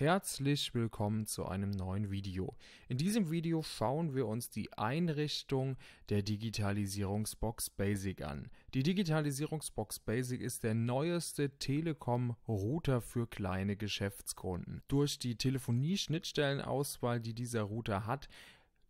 Herzlich willkommen zu einem neuen Video. In diesem Video schauen wir uns die Einrichtung der Digitalisierungsbox Basic an. Die Digitalisierungsbox Basic ist der neueste Telekom-Router für kleine Geschäftskunden. Durch die Telefonie-Schnittstellenauswahl, die dieser Router hat,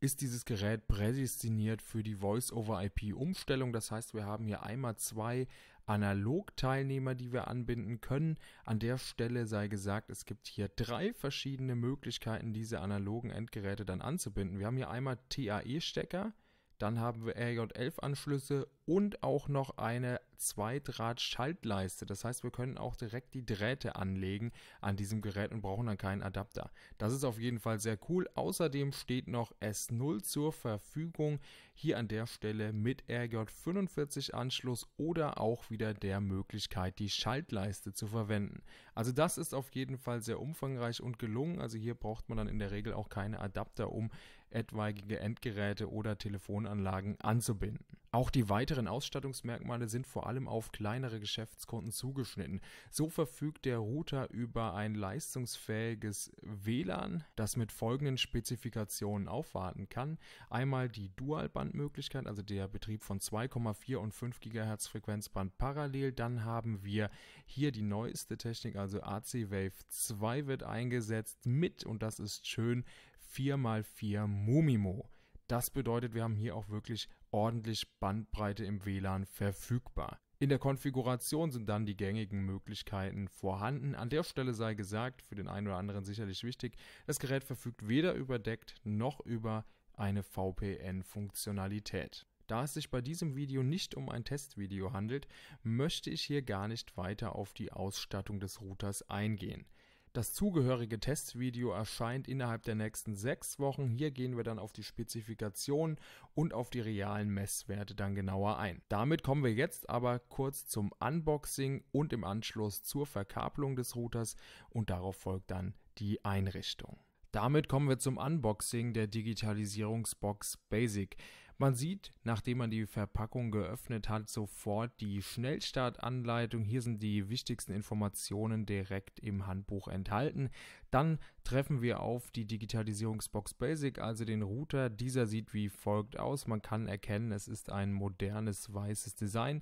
ist dieses Gerät prädestiniert für die Voice-over-IP-Umstellung. Das heißt, wir haben hier einmal zwei Analog-Teilnehmer, die wir anbinden können. An der Stelle sei gesagt, es gibt hier drei verschiedene Möglichkeiten, diese analogen Endgeräte dann anzubinden. Wir haben hier einmal TAE-Stecker, dann haben wir RJ11-Anschlüsse und auch noch eine Zweidraht-Schaltleiste. Das heißt, wir können auch direkt die Drähte anlegen an diesem Gerät und brauchen dann keinen Adapter. Das ist auf jeden Fall sehr cool. Außerdem steht noch S0 zur Verfügung. Hier an der Stelle mit RJ45-Anschluss oder auch wieder der Möglichkeit, die Schaltleiste zu verwenden. Also das ist auf jeden Fall sehr umfangreich und gelungen. Also hier braucht man dann in der Regel auch keine Adapter, um etwaige Endgeräte oder Telefonanlagen anzubinden. Auch die weiteren Ausstattungsmerkmale sind vor allem auf kleinere Geschäftskunden zugeschnitten. So verfügt der Router über ein leistungsfähiges WLAN, das mit folgenden Spezifikationen aufwarten kann. Einmal die Dualbandmöglichkeit, also der Betrieb von 2,4 und 5 GHz Frequenzband parallel. Dann haben wir hier die neueste Technik, also AC Wave 2 wird eingesetzt mit, und das ist schön, 4x4 Momimo. Das bedeutet, wir haben hier auch wirklich ordentlich Bandbreite im WLAN verfügbar. In der Konfiguration sind dann die gängigen Möglichkeiten vorhanden. An der Stelle sei gesagt, für den einen oder anderen sicherlich wichtig, das Gerät verfügt weder über DECT noch über eine VPN-Funktionalität. Da es sich bei diesem Video nicht um ein Testvideo handelt, möchte ich hier gar nicht weiter auf die Ausstattung des Routers eingehen. Das zugehörige Testvideo erscheint innerhalb der nächsten sechs Wochen. Hier gehen wir dann auf die Spezifikationen und auf die realen Messwerte dann genauer ein. Damit kommen wir jetzt aber kurz zum Unboxing und im Anschluss zur Verkabelung des Routers und darauf folgt dann die Einrichtung. Damit kommen wir zum Unboxing der Digitalisierungsbox Basic. Man sieht, nachdem man die Verpackung geöffnet hat, sofort die Schnellstartanleitung. Hier sind die wichtigsten Informationen direkt im Handbuch enthalten. Dann treffen wir auf die Digitalisierungsbox Basic, also den Router. Dieser sieht wie folgt aus. Man kann erkennen, es ist ein modernes weißes Design.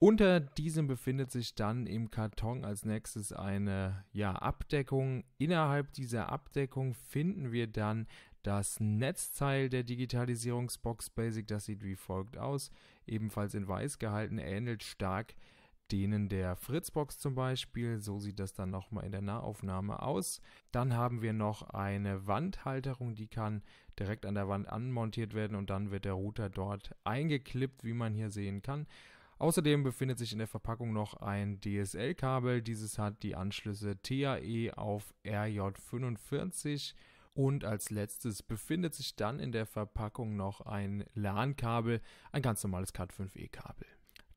Unter diesem befindet sich dann im Karton als nächstes eine ja, Abdeckung. Innerhalb dieser Abdeckung finden wir dann das Netzteil der Digitalisierungsbox Basic, das sieht wie folgt aus, ebenfalls in weiß gehalten, ähnelt stark denen der Fritzbox zum Beispiel. So sieht das dann nochmal in der Nahaufnahme aus. Dann haben wir noch eine Wandhalterung, die kann direkt an der Wand anmontiert werden und dann wird der Router dort eingeklippt, wie man hier sehen kann. Außerdem befindet sich in der Verpackung noch ein DSL-Kabel. Dieses hat die Anschlüsse TAE auf RJ45 und als letztes befindet sich dann in der Verpackung noch ein LAN-Kabel, ein ganz normales Cat5e-Kabel.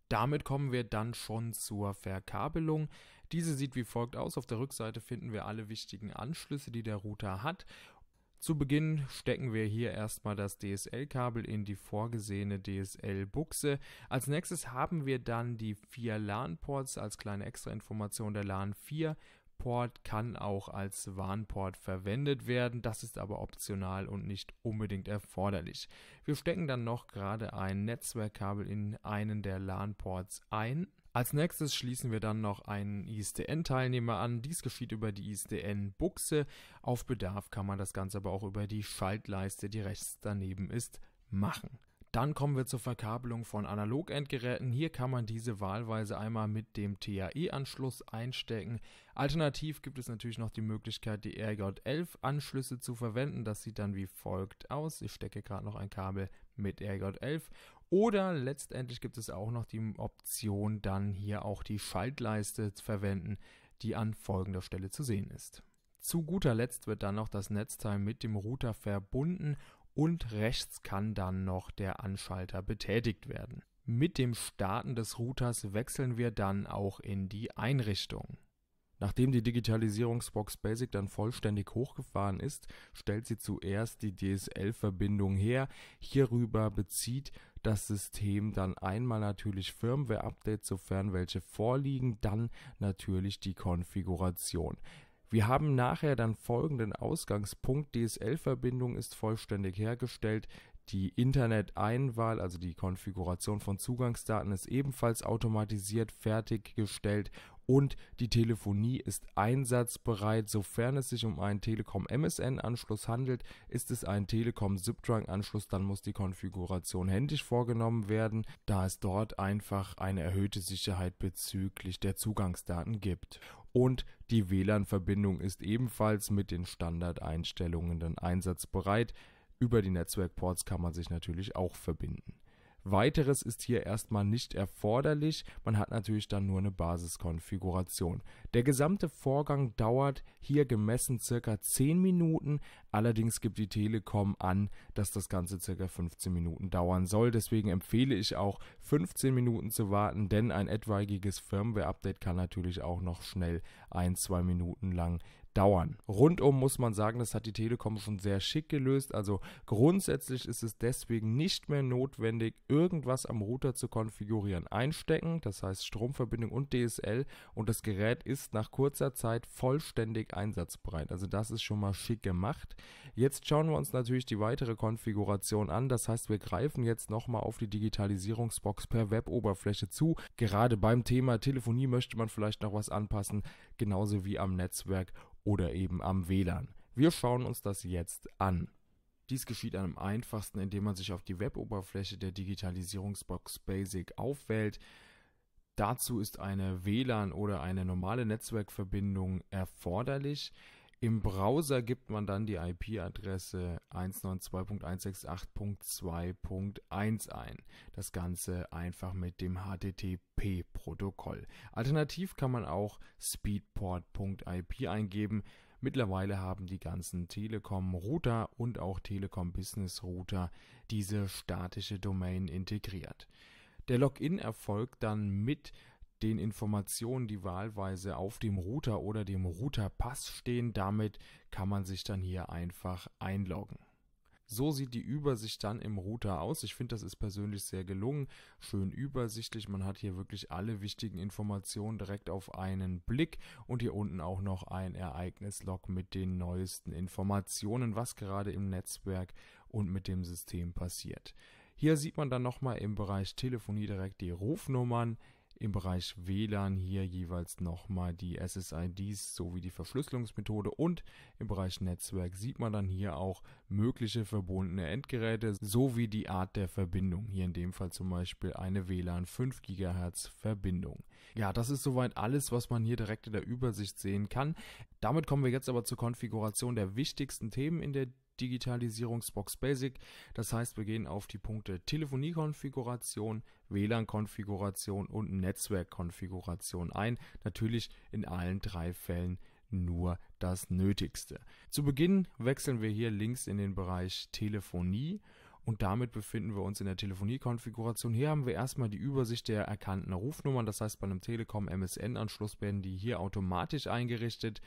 Damit kommen wir dann schon zur Verkabelung. Diese sieht wie folgt aus. Auf der Rückseite finden wir alle wichtigen Anschlüsse, die der Router hat. Zu Beginn stecken wir hier erstmal das DSL-Kabel in die vorgesehene DSL-Buchse. Als nächstes haben wir dann die vier LAN-Ports als kleine Extrainformation der LAN 4, Port kann auch als Warnport verwendet werden, das ist aber optional und nicht unbedingt erforderlich. Wir stecken dann noch gerade ein Netzwerkkabel in einen der LAN-Ports ein. Als nächstes schließen wir dann noch einen ISDN-Teilnehmer an. Dies geschieht über die ISDN-Buchse. Auf Bedarf kann man das Ganze aber auch über die Schaltleiste, die rechts daneben ist, machen. Dann kommen wir zur Verkabelung von Analog-Endgeräten. Hier kann man diese wahlweise einmal mit dem TAE-Anschluss einstecken. Alternativ gibt es natürlich noch die Möglichkeit, die RJ11-Anschlüsse zu verwenden. Das sieht dann wie folgt aus. Ich stecke gerade noch ein Kabel mit RJ11. Oder letztendlich gibt es auch noch die Option, dann hier auch die Schaltleiste zu verwenden, die an folgender Stelle zu sehen ist. Zu guter Letzt wird dann noch das Netzteil mit dem Router verbunden und rechts kann dann noch der Anschalter betätigt werden. Mit dem Starten des Routers wechseln wir dann auch in die Einrichtung. Nachdem die Digitalisierungsbox Basic dann vollständig hochgefahren ist, stellt sie zuerst die DSL-Verbindung her. Hierüber bezieht das System dann einmal natürlich Firmware-Updates, sofern welche vorliegen, dann natürlich die Konfiguration. Wir haben nachher dann folgenden Ausgangspunkt. DSL-Verbindung ist vollständig hergestellt. Die Internet-Einwahl, also die Konfiguration von Zugangsdaten, ist ebenfalls automatisiert fertiggestellt und die Telefonie ist einsatzbereit. Sofern es sich um einen Telekom MSN-Anschluss handelt, ist es ein Telekom zip trunk anschluss dann muss die Konfiguration händisch vorgenommen werden, da es dort einfach eine erhöhte Sicherheit bezüglich der Zugangsdaten gibt und die WLAN-Verbindung ist ebenfalls mit den Standardeinstellungen dann einsatzbereit. Über die Netzwerkports kann man sich natürlich auch verbinden Weiteres ist hier erstmal nicht erforderlich, man hat natürlich dann nur eine Basiskonfiguration. Der gesamte Vorgang dauert hier gemessen circa 10 Minuten, allerdings gibt die Telekom an, dass das Ganze circa 15 Minuten dauern soll, deswegen empfehle ich auch 15 Minuten zu warten, denn ein etwaiges Firmware-Update kann natürlich auch noch schnell ein, zwei Minuten lang dauern. Rundum muss man sagen, das hat die Telekom schon sehr schick gelöst. Also grundsätzlich ist es deswegen nicht mehr notwendig, irgendwas am Router zu konfigurieren. Einstecken, das heißt Stromverbindung und DSL und das Gerät ist nach kurzer Zeit vollständig einsatzbereit. Also das ist schon mal schick gemacht. Jetzt schauen wir uns natürlich die weitere Konfiguration an. Das heißt, wir greifen jetzt nochmal auf die Digitalisierungsbox per Weboberfläche zu. Gerade beim Thema Telefonie möchte man vielleicht noch was anpassen, genauso wie am Netzwerk oder eben am WLAN. Wir schauen uns das jetzt an. Dies geschieht am einfachsten, indem man sich auf die Weboberfläche der Digitalisierungsbox Basic aufwählt. Dazu ist eine WLAN oder eine normale Netzwerkverbindung erforderlich. Im Browser gibt man dann die IP-Adresse 192.168.2.1 ein. Das Ganze einfach mit dem HTTP-Protokoll. Alternativ kann man auch speedport.ip eingeben. Mittlerweile haben die ganzen Telekom-Router und auch Telekom-Business-Router diese statische Domain integriert. Der Login erfolgt dann mit den Informationen, die wahlweise auf dem Router oder dem Routerpass stehen. Damit kann man sich dann hier einfach einloggen. So sieht die Übersicht dann im Router aus. Ich finde, das ist persönlich sehr gelungen, schön übersichtlich. Man hat hier wirklich alle wichtigen Informationen direkt auf einen Blick und hier unten auch noch ein Ereignislog mit den neuesten Informationen, was gerade im Netzwerk und mit dem System passiert. Hier sieht man dann nochmal im Bereich Telefonie direkt die Rufnummern, im Bereich WLAN hier jeweils nochmal die SSIDs sowie die Verschlüsselungsmethode und im Bereich Netzwerk sieht man dann hier auch mögliche verbundene Endgeräte sowie die Art der Verbindung. Hier in dem Fall zum Beispiel eine WLAN 5 GHz Verbindung. Ja, das ist soweit alles, was man hier direkt in der Übersicht sehen kann. Damit kommen wir jetzt aber zur Konfiguration der wichtigsten Themen in der Digitalisierungsbox Basic. Das heißt, wir gehen auf die Punkte Telefoniekonfiguration, WLAN-Konfiguration und Netzwerkkonfiguration ein. Natürlich in allen drei Fällen nur das Nötigste. Zu Beginn wechseln wir hier links in den Bereich Telefonie und damit befinden wir uns in der Telefoniekonfiguration. Hier haben wir erstmal die Übersicht der erkannten Rufnummern. Das heißt, bei einem Telekom MSN-Anschluss werden die hier automatisch eingerichtet.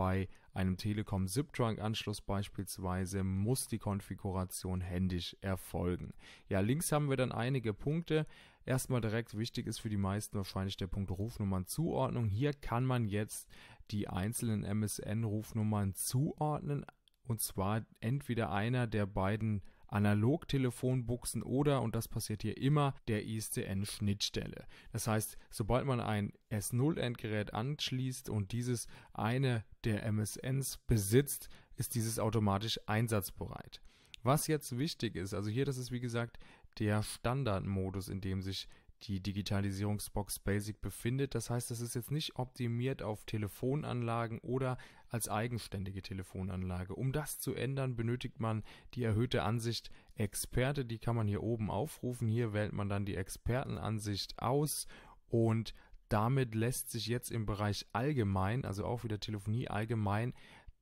Bei einem Telekom ZipTrunk-Anschluss beispielsweise muss die Konfiguration händisch erfolgen. Ja, links haben wir dann einige Punkte. Erstmal direkt wichtig ist für die meisten wahrscheinlich der Punkt Rufnummernzuordnung. Hier kann man jetzt die einzelnen MSN-Rufnummern zuordnen. Und zwar entweder einer der beiden Analogtelefonbuchsen oder, und das passiert hier immer, der ISDN-Schnittstelle. Das heißt, sobald man ein S0-Endgerät anschließt und dieses eine der MSNs besitzt, ist dieses automatisch einsatzbereit. Was jetzt wichtig ist, also hier, das ist wie gesagt der Standardmodus, in dem sich die Digitalisierungsbox Basic befindet. Das heißt, das ist jetzt nicht optimiert auf Telefonanlagen oder als eigenständige Telefonanlage. Um das zu ändern, benötigt man die erhöhte Ansicht Experte. Die kann man hier oben aufrufen. Hier wählt man dann die Expertenansicht aus und damit lässt sich jetzt im Bereich allgemein, also auch wieder Telefonie allgemein,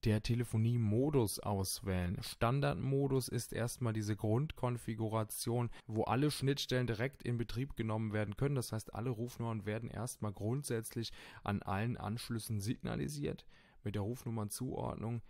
der Telefoniemodus auswählen. Standardmodus ist erstmal diese Grundkonfiguration, wo alle Schnittstellen direkt in Betrieb genommen werden können. Das heißt, alle Rufnummern werden erstmal grundsätzlich an allen Anschlüssen signalisiert mit der Rufnummernzuordnung.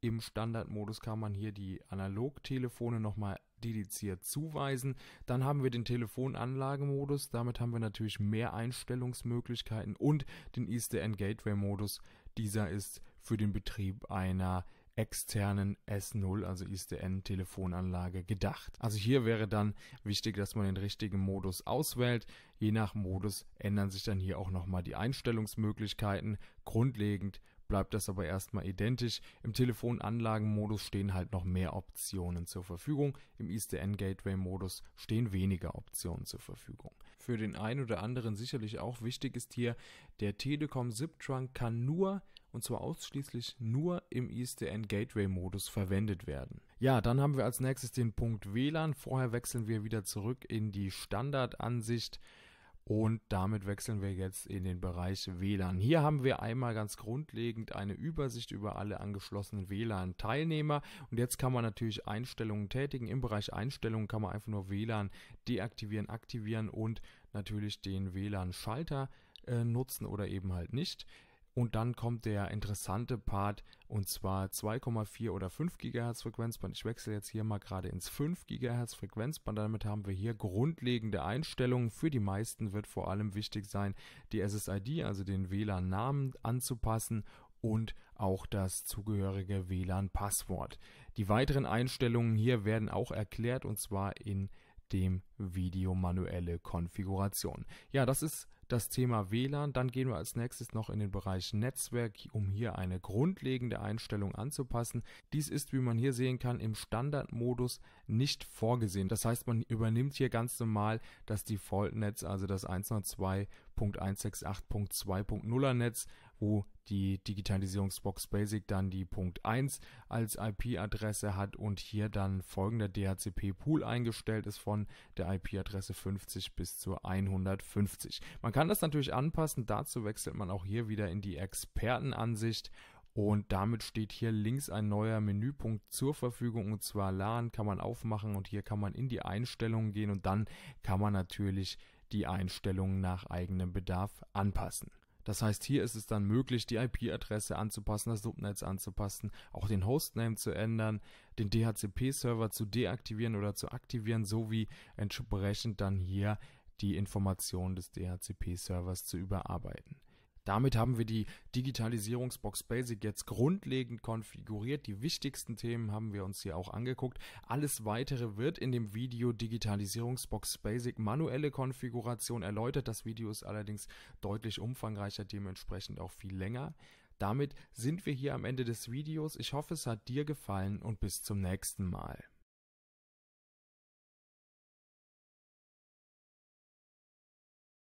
Im Standardmodus kann man hier die Analogtelefone nochmal dediziert zuweisen. Dann haben wir den Telefonanlagemodus, damit haben wir natürlich mehr Einstellungsmöglichkeiten und den ISDN Gateway Modus. Dieser ist für den Betrieb einer externen S0, also ISDN Telefonanlage gedacht. Also hier wäre dann wichtig, dass man den richtigen Modus auswählt. Je nach Modus ändern sich dann hier auch nochmal die Einstellungsmöglichkeiten. Grundlegend bleibt das aber erstmal identisch. Im Telefonanlagenmodus stehen halt noch mehr Optionen zur Verfügung. Im ISDN Gateway Modus stehen weniger Optionen zur Verfügung. Für den einen oder anderen sicherlich auch wichtig ist hier, der Telekom Zip Trunk kann nur und zwar ausschließlich nur im ISDN Gateway Modus verwendet werden. Ja, dann haben wir als nächstes den Punkt WLAN. Vorher wechseln wir wieder zurück in die Standardansicht. Und damit wechseln wir jetzt in den Bereich WLAN. Hier haben wir einmal ganz grundlegend eine Übersicht über alle angeschlossenen WLAN-Teilnehmer. Und jetzt kann man natürlich Einstellungen tätigen. Im Bereich Einstellungen kann man einfach nur WLAN deaktivieren, aktivieren und natürlich den WLAN-Schalter äh, nutzen oder eben halt nicht. Und dann kommt der interessante Part und zwar 2,4 oder 5 GHz Frequenzband. Ich wechsle jetzt hier mal gerade ins 5 GHz Frequenzband. Damit haben wir hier grundlegende Einstellungen. Für die meisten wird vor allem wichtig sein, die SSID, also den WLAN-Namen anzupassen und auch das zugehörige WLAN-Passwort. Die weiteren Einstellungen hier werden auch erklärt und zwar in dem Video manuelle Konfiguration. Ja, das ist das Thema WLAN. Dann gehen wir als nächstes noch in den Bereich Netzwerk, um hier eine grundlegende Einstellung anzupassen. Dies ist, wie man hier sehen kann, im Standardmodus nicht vorgesehen. Das heißt, man übernimmt hier ganz normal das Default-Netz, also das 102.168.2.0er Netz, wo die Digitalisierungsbox Basic dann die Punkt 1 als IP-Adresse hat und hier dann folgender DHCP-Pool eingestellt ist von der IP-Adresse 50 bis zur 150. Man kann das natürlich anpassen, dazu wechselt man auch hier wieder in die Expertenansicht und damit steht hier links ein neuer Menüpunkt zur Verfügung und zwar LAN kann man aufmachen und hier kann man in die Einstellungen gehen und dann kann man natürlich die Einstellungen nach eigenem Bedarf anpassen. Das heißt, hier ist es dann möglich, die IP-Adresse anzupassen, das Subnetz anzupassen, auch den Hostname zu ändern, den DHCP-Server zu deaktivieren oder zu aktivieren, sowie entsprechend dann hier die Informationen des DHCP-Servers zu überarbeiten. Damit haben wir die Digitalisierungsbox Basic jetzt grundlegend konfiguriert. Die wichtigsten Themen haben wir uns hier auch angeguckt. Alles weitere wird in dem Video Digitalisierungsbox Basic manuelle Konfiguration erläutert. Das Video ist allerdings deutlich umfangreicher, dementsprechend auch viel länger. Damit sind wir hier am Ende des Videos. Ich hoffe, es hat dir gefallen und bis zum nächsten Mal.